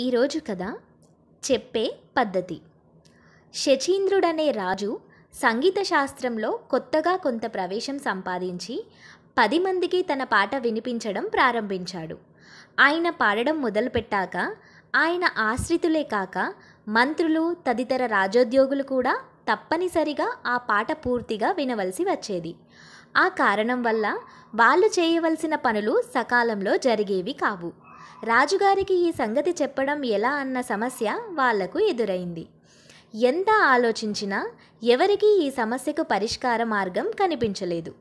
ఈరోజు కథ చెప్పే పద్ధతి శచీంద్రుడనే రాజు సంగీత శాస్త్రంలో కొత్తగా కొంత ప్రవేశం సంపాదించి పది మందికి తన పాట వినిపించడం ప్రారంభించాడు ఆయన పాడడం మొదలుపెట్టాక ఆయన ఆశ్రితులే కాక మంత్రులు తదితర రాజోద్యోగులు కూడా తప్పనిసరిగా ఆ పాట పూర్తిగా వినవలసి వచ్చేది ఆ కారణం వల్ల వాళ్ళు చేయవలసిన పనులు సకాలంలో జరిగేవి కావు రాజుగారికి ఈ సంగతి చెప్పడం ఎలా అన్న సమస్య వాళ్లకు ఎదురైంది ఎంత ఆలోచించినా ఎవరికీ ఈ సమస్యకు పరిష్కార మార్గం కనిపించలేదు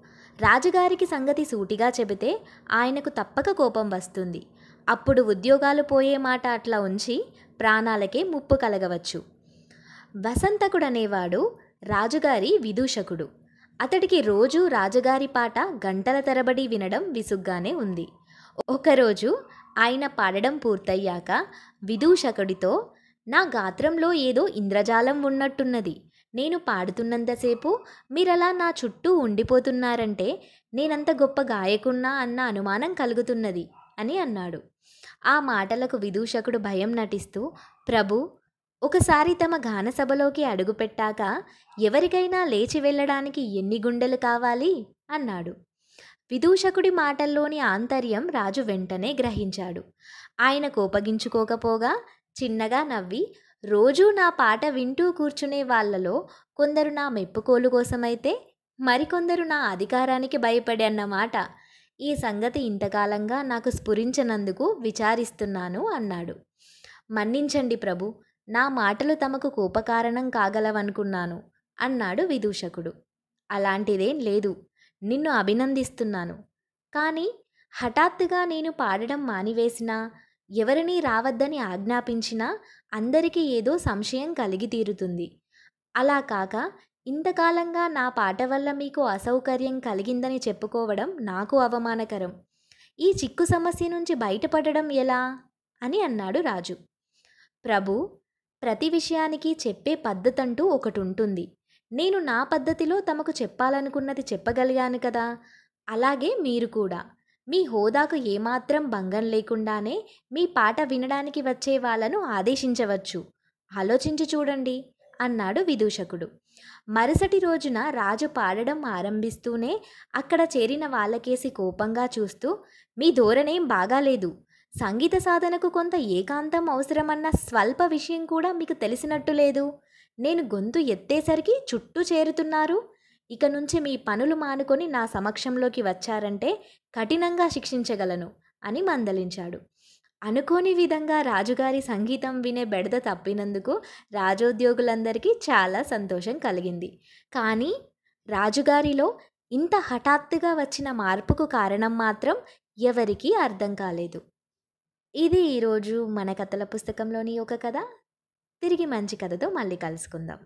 రాజుగారికి సంగతి సూటిగా చెబితే ఆయనకు తప్పక కోపం వస్తుంది అప్పుడు ఉద్యోగాలు పోయే మాట అట్లా ఉంచి ప్రాణాలకే ముప్పు కలగవచ్చు వసంతకుడనేవాడు రాజుగారి విదూషకుడు అతడికి రోజూ రాజుగారి పాట గంటల తరబడి వినడం విసుగ్గానే ఉంది ఒకరోజు ఆయన పాడడం పూర్తయ్యాక విదూషకుడితో నా గాత్రంలో ఏదో ఇంద్రజాలం ఉన్నట్టున్నది నేను పాడుతున్నంతసేపు మీరలా నా చుట్టూ ఉండిపోతున్నారంటే నేనంత గొప్ప గాయకున్నా అన్న అనుమానం కలుగుతున్నది అని అన్నాడు ఆ మాటలకు విదూషకుడు భయం నటిస్తూ ప్రభు ఒకసారి తమ గానసభలోకి అడుగుపెట్టాక ఎవరికైనా లేచి వెళ్ళడానికి ఎన్ని గుండెలు కావాలి అన్నాడు విదూషకుడి మాటల్లోని ఆంతర్యం రాజు వెంటనే గ్రహించాడు ఆయన కోపగించుకోకపోగా చిన్నగా నవ్వి రోజూ నా పాట వింటూ కూర్చునే వాళ్ళలో కొందరు నా మెప్పుకోలు కోసమైతే మరికొందరు నా అధికారానికి భయపడి అన్నమాట ఈ సంగతి ఇంతకాలంగా నాకు స్ఫురించినందుకు విచారిస్తున్నాను అన్నాడు మన్నించండి ప్రభు నా మాటలు తమకు కోపకారణం కాగలవనుకున్నాను అన్నాడు విదూషకుడు అలాంటిదేం లేదు నిన్ను అభినందిస్తున్నాను కానీ హఠాత్తుగా నేను పాడడం మానివేసినా ఎవరినీ రావద్దని ఆజ్ఞాపించినా అందరికీ ఏదో సంశయం కలిగి తీరుతుంది అలా కాక ఇంతకాలంగా నా పాట వల్ల మీకు అసౌకర్యం కలిగిందని చెప్పుకోవడం నాకు అవమానకరం ఈ చిక్కు సమస్య నుంచి బయటపడడం ఎలా అని అన్నాడు రాజు ప్రభు ప్రతి విషయానికి చెప్పే పద్ధతంటూ ఒకటి ఉంటుంది నేను నా పద్ధతిలో తమకు చెప్పాలనుకున్నది చెప్పగలిగాను కదా అలాగే మీరు కూడా మీ హోదాకు ఏమాత్రం భంగం లేకుండానే మీ పాట వినడానికి వచ్చే వాళ్ళను ఆదేశించవచ్చు ఆలోచించి చూడండి అన్నాడు విదూషకుడు మరుసటి రోజున రాజు పాడడం ఆరంభిస్తూనే అక్కడ చేరిన వాళ్ళకేసి కోపంగా చూస్తూ మీ ధోరణేం బాగాలేదు సంగీత సాధనకు కొంత ఏకాంతం అవసరమన్న స్వల్ప విషయం కూడా మీకు తెలిసినట్టు లేదు నేను గొంతు ఎత్తేసరికి చుట్టూ చేరుతున్నారు ఇక నుంచి మీ పనులు మానుకొని నా సమక్షంలోకి వచ్చారంటే కఠినంగా శిక్షించగలను అని మందలించాడు అనుకోని విధంగా రాజుగారి సంగీతం వినే బెడద తప్పినందుకు రాజోద్యోగులందరికీ చాలా సంతోషం కలిగింది కానీ రాజుగారిలో ఇంత హఠాత్తుగా వచ్చిన మార్పుకు కారణం మాత్రం ఎవరికీ అర్థం కాలేదు ఇది ఈరోజు మన కథల పుస్తకంలోని ఒక కథ తిరిగి మంచి కథతో మళ్ళీ కలుసుకుందాం